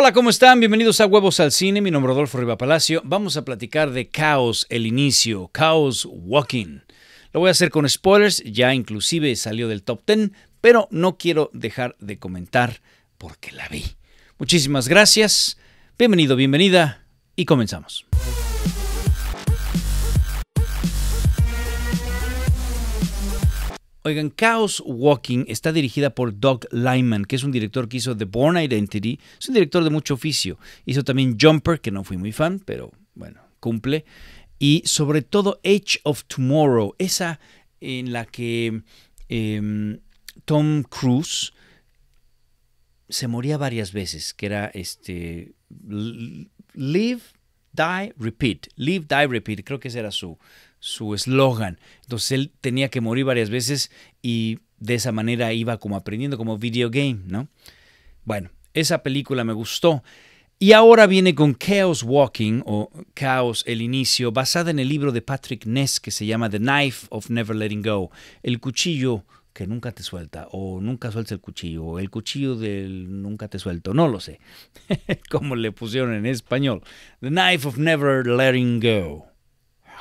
Hola, ¿cómo están? Bienvenidos a Huevos al Cine. Mi nombre es Rodolfo Riva Palacio. Vamos a platicar de Caos, el inicio, Caos Walking. Lo voy a hacer con spoilers, ya inclusive salió del top 10, pero no quiero dejar de comentar porque la vi. Muchísimas gracias, bienvenido, bienvenida y comenzamos. Oigan, Chaos Walking está dirigida por Doug Lyman, que es un director que hizo The Born Identity. Es un director de mucho oficio. Hizo también Jumper, que no fui muy fan, pero bueno, cumple. Y sobre todo Edge of Tomorrow, esa en la que em, Tom Cruise se moría varias veces, que era este Live, Die, Repeat. Live, Die, Repeat. Creo que ese era su, su eslogan. Entonces él tenía que morir varias veces y de esa manera iba como aprendiendo, como video game, ¿no? Bueno, esa película me gustó. Y ahora viene con Chaos Walking o Caos, el inicio, basada en el libro de Patrick Ness que se llama The Knife of Never Letting Go, el cuchillo que nunca te suelta, o nunca suelta el cuchillo, el cuchillo del nunca te suelto, no lo sé, como le pusieron en español. The Knife of Never Letting Go.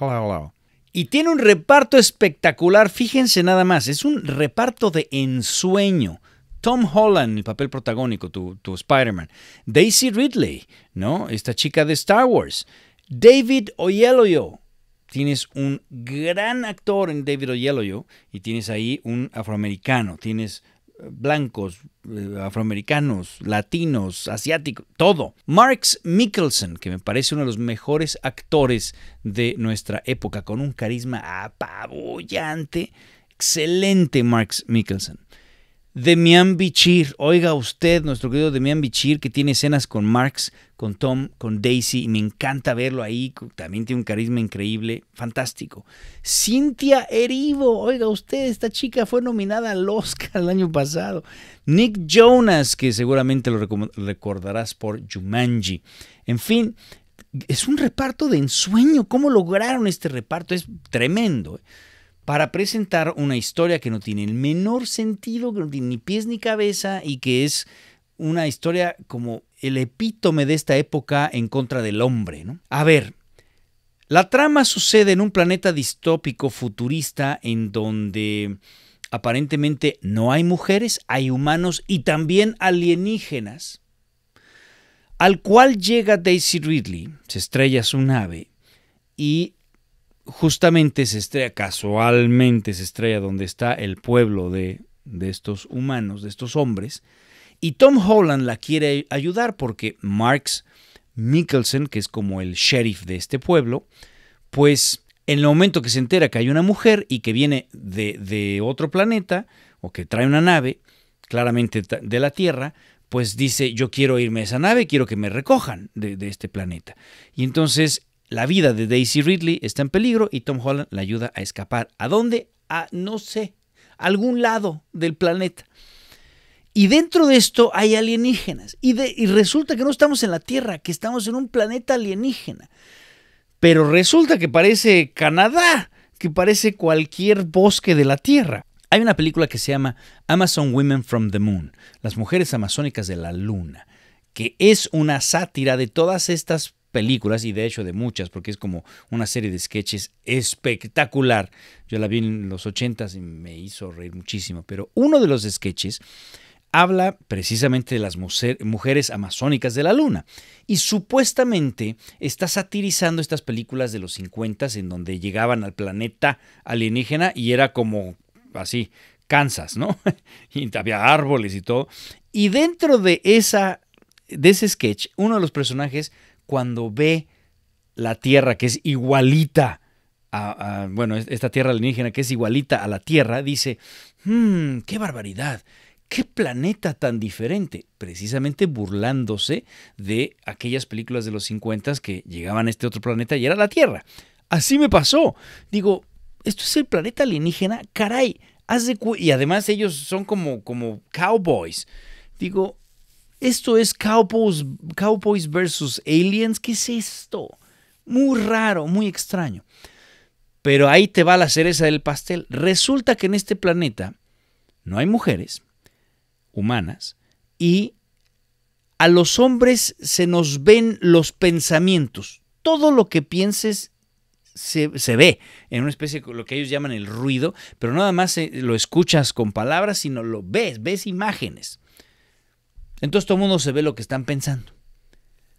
Hola, hola. Y tiene un reparto espectacular. Fíjense nada más, es un reparto de ensueño. Tom Holland, el papel protagónico, tu, Spider-Man. Daisy Ridley, ¿no? Esta chica de Star Wars. David Oyelowo, Tienes un gran actor en David Oyelowo, y tienes ahí un afroamericano. Tienes blancos, eh, afroamericanos, latinos, asiáticos, todo. Marx Mikkelsen, que me parece uno de los mejores actores de nuestra época, con un carisma apabullante. Excelente Marx Mikkelsen. Demian Bichir, oiga usted, nuestro querido Demian Bichir, que tiene escenas con Marx, con Tom, con Daisy, y me encanta verlo ahí, también tiene un carisma increíble, fantástico. Cintia Erivo, oiga usted, esta chica fue nominada al Oscar el año pasado. Nick Jonas, que seguramente lo recordarás por Jumanji. En fin, es un reparto de ensueño, ¿cómo lograron este reparto? Es tremendo. ¿eh? para presentar una historia que no tiene el menor sentido, que no tiene ni pies ni cabeza y que es una historia como el epítome de esta época en contra del hombre. A ver, la trama sucede en un planeta distópico futurista en donde aparentemente no hay mujeres, hay humanos y también alienígenas, al cual llega Daisy Ridley, se estrella su nave y justamente se estrella, casualmente se estrella donde está el pueblo de, estos humanos, de estos hombres. Y Tom Holland la quiere ayudar porque Marx Mikkelsen, que es como el sheriff de este pueblo, pues en el momento que se entera que hay una mujer y que viene de, de otro planeta o que trae una nave, claramente de la Tierra, pues dice, yo quiero irme a esa nave, quiero que me recojan de, este planeta. Y entonces la vida de Daisy Ridley está en peligro y Tom Holland la ayuda a escapar. ¿A dónde? A, no sé, algún lado del planeta. Y dentro de esto hay alienígenas. Y, resulta que no estamos en la Tierra, que estamos en un planeta alienígena. Pero resulta que parece Canadá, que parece cualquier bosque de la Tierra. Hay una película que se llama Amazon Women from the Moon, Las Mujeres Amazónicas de la Luna, que es una sátira de todas estas películas y de hecho de muchas, porque es como una serie de sketches espectacular. Yo la vi en los 80 y me hizo reír muchísimo, pero uno de los sketches habla precisamente de las mujeres amazónicas de la luna y supuestamente está satirizando estas películas de los 50 en donde llegaban al planeta alienígena y era como así Kansas, ¿no? y había árboles y todo. Y dentro de esa de ese sketch, uno de los personajes cuando ve la Tierra, que es igualita a, bueno, esta Tierra alienígena, que es igualita a la Tierra, dice, hmm, qué barbaridad, qué planeta tan diferente, precisamente burlándose de aquellas películas de los 50 que llegaban a este otro planeta y era la Tierra. Así me pasó. Digo, esto es el planeta alienígena, caray. y además ellos son como, como cowboys. Digo, esto es Cowboys, Cowboys versus Aliens. ¿Qué es esto? Muy raro, muy extraño. Pero ahí te va la cereza del pastel. Resulta que en este planeta no hay mujeres humanas y a los hombres se nos ven los pensamientos. Todo lo que pienses se, se, ve en una especie de lo que ellos llaman el ruido, pero nada más eh, lo escuchas con palabras, sino lo ves, ves imágenes. Entonces todo el mundo se ve lo que están pensando.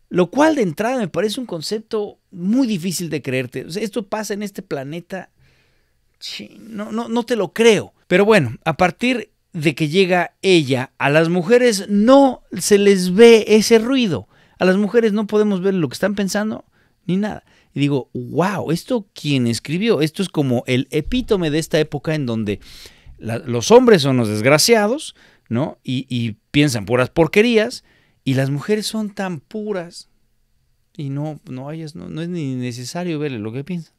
Lo cual de entrada me parece un concepto muy difícil de creerte. esto pasa en este planeta. No, no, no te lo creo. Pero bueno, a partir de que llega ella, a las mujeres no se les ve ese ruido. A las mujeres no podemos ver lo que están pensando ni nada. Y digo, wow, esto quien escribió, esto es como el epítome de esta época en donde los hombres son los desgraciados, y, piensan puras porquerías y las mujeres son tan puras y no, no, no, no es ni necesario verle lo que piensan.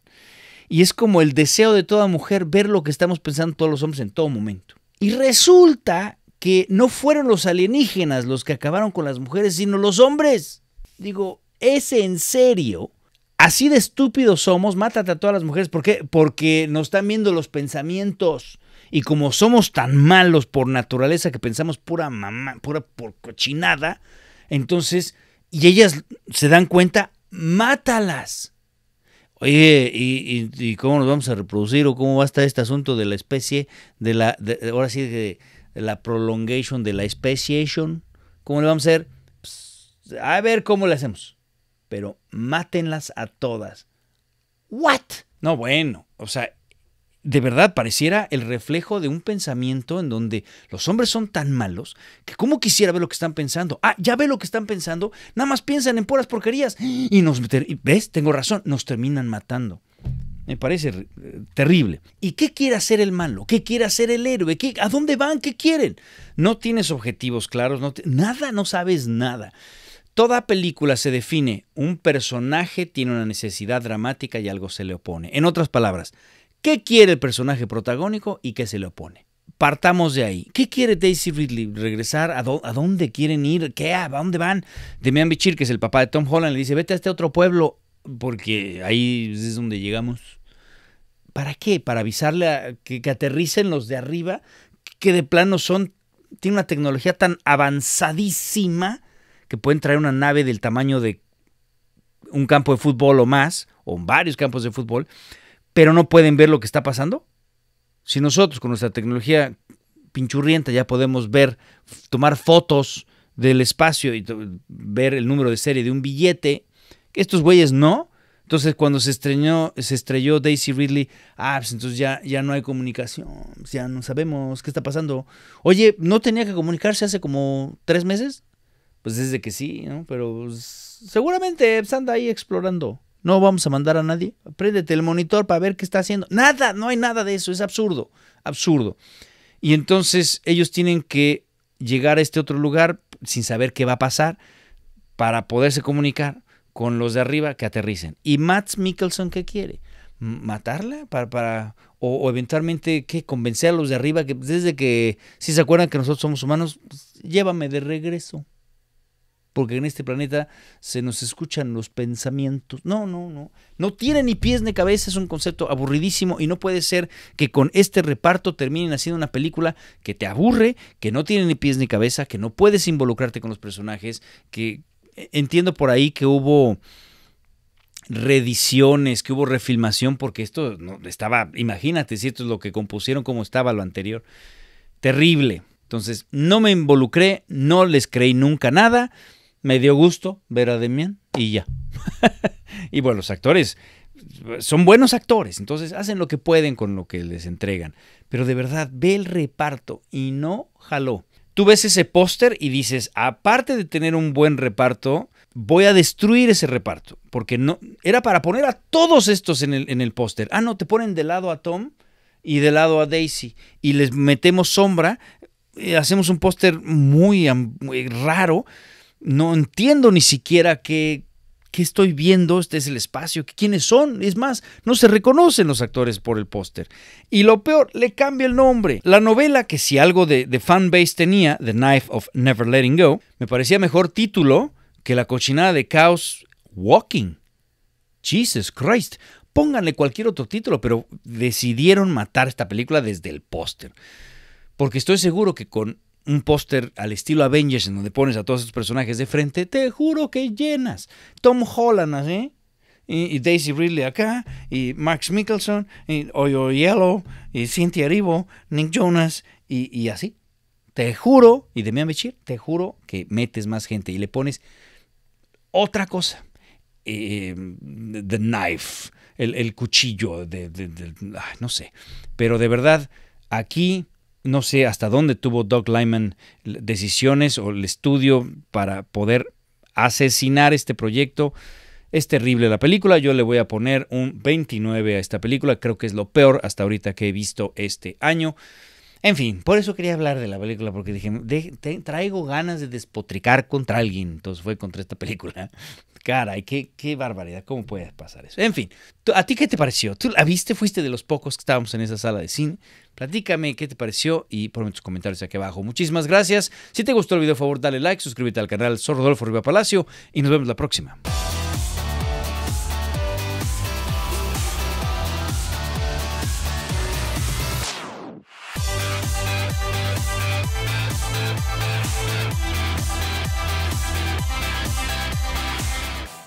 Y es como el deseo de toda mujer ver lo que estamos pensando todos los hombres en todo momento. Y resulta que no fueron los alienígenas los que acabaron con las mujeres, sino los hombres. Digo, ¿es en serio? Así de estúpidos somos, mátate a todas las mujeres. ¿Por qué? Porque nos están viendo los pensamientos. Y como somos tan malos por naturaleza que pensamos pura mamá, pura por cochinada, entonces, y ellas se dan cuenta, mátalas. Oye, ¿y, cómo nos vamos a reproducir o cómo va a estar este asunto de la especie, de la, ahora sí, de, la prolongation, de la speciation? ¿Cómo le vamos a hacer? Pues, a ver cómo le hacemos. Pero mátenlas a todas. ¿What? No, bueno, o sea, de verdad pareciera el reflejo de un pensamiento en donde los hombres son tan malos que cómo quisiera ver lo que están pensando. Ah, ya ve lo que están pensando, nada más piensan en puras porquerías y nos ves, tengo razón, nos terminan matando. Me parece terrible. ¿Y qué quiere hacer el malo? ¿Qué quiere hacer el héroe? ¿Qué, ¿A dónde van? ¿Qué quieren? No tienes objetivos claros, nada, no sabes nada. Toda película se define, un personaje tiene una necesidad dramática y algo se le opone. En otras palabras, ¿Qué quiere el personaje protagónico y qué se le opone? Partamos de ahí. ¿Qué quiere Daisy Ridley? ¿Regresar? ¿A, dónde quieren ir? ¿Qué? ¿A dónde van? Demian Bichir, que es el papá de Tom Holland, le dice, vete a este otro pueblo porque ahí es donde llegamos. ¿Para qué? Para avisarle a que, que aterricen los de arriba, que de plano son, tiene una tecnología tan avanzadísima que pueden traer una nave del tamaño de un campo de fútbol o más, o varios campos de fútbol, pero no pueden ver lo que está pasando? Si nosotros con nuestra tecnología pinchurrienta ya podemos ver, tomar fotos del espacio y ver el número de serie de un billete, estos güeyes no. Entonces, cuando se estrelló, se estrelló Daisy Ridley, ah, pues entonces ya, ya no hay comunicación, pues ya no sabemos qué está pasando. Oye, ¿no tenía que comunicarse hace como tres meses? Pues desde que sí, ¿no? Pero pues, seguramente anda ahí explorando. No vamos a mandar a nadie. Préndete el monitor para ver qué está haciendo. Nada, no hay nada de eso. Es absurdo, absurdo. Y entonces ellos tienen que llegar a este otro lugar sin saber qué va a pasar para poderse comunicar con los de arriba que aterricen. ¿Y Matt Mickelson qué quiere? ¿Matarla? ¿Para, para, o, eventualmente ¿qué? convencer a los de arriba que desde que, si se acuerdan que nosotros somos humanos, pues, llévame de regreso porque en este planeta se nos escuchan los pensamientos. No, no, no. No tiene ni pies ni cabeza, es un concepto aburridísimo y no puede ser que con este reparto terminen haciendo una película que te aburre, que no tiene ni pies ni cabeza, que no puedes involucrarte con los personajes, que e, entiendo por ahí que hubo reediciones, que hubo refilmación, porque esto no, estaba, imagínate si esto es lo que compusieron, como estaba lo anterior. Terrible. Entonces, no me involucré, no les creí nunca nada, me dio gusto ver a Demian y ya. y bueno, los actores son buenos actores, entonces hacen lo que pueden con lo que les entregan. Pero de verdad, ve el reparto y no jaló. Tú ves ese póster y dices, aparte de tener un buen reparto, voy a destruir ese reparto. Porque no, era para poner a todos estos en el, en el póster. Ah, no, te ponen de lado a Tom y de lado a Daisy. Y les metemos sombra. Y eh, hacemos un póster muy raro no entiendo ni siquiera qué, estoy viendo, este es el espacio, quiénes son. Es más, no se reconocen los actores por el póster. Y lo peor, le cambia el nombre. La novela, que si algo de, fanbase tenía, The Knife of Never Letting Go, me parecía mejor título que la cochinada de Chaos Walking. Jesus Christ. Pónganle cualquier otro título, pero decidieron matar esta película desde el póster. Porque estoy seguro que con un póster al estilo Avengers en donde pones a todos estos personajes de frente, te juro que llenas. Tom Holland así, y, Daisy Ridley acá, y Max Mickelson, y Oyo Yellow, y Cynthia Erivo, Nick Jonas, y, así. Te juro, y Demian Bichir, te juro que metes más gente y le pones otra cosa. Em, the knife, el, cuchillo, no sé. Pero de verdad, aquí no sé hasta dónde tuvo Doug Lyman decisiones o el estudio para poder asesinar este proyecto. Es terrible la película, yo le voy a poner un 29 a esta película, creo que es lo peor hasta ahorita que he visto este año. En fin, por eso quería hablar de la película, porque dije, traigo ganas de despotricar contra alguien. Entonces fue contra esta película. Caray, qué, barbaridad, ¿cómo puede pasar eso? En fin, ¿a ti qué te pareció? ¿Tú la viste? ¿Fuiste de los pocos que estábamos en esa sala de cine? Platícame qué te pareció y ponme tus comentarios aquí abajo. Muchísimas gracias. Si te gustó el video, por favor, dale like, suscríbete al canal soy Rodolfo Riva Palacio y nos vemos la próxima.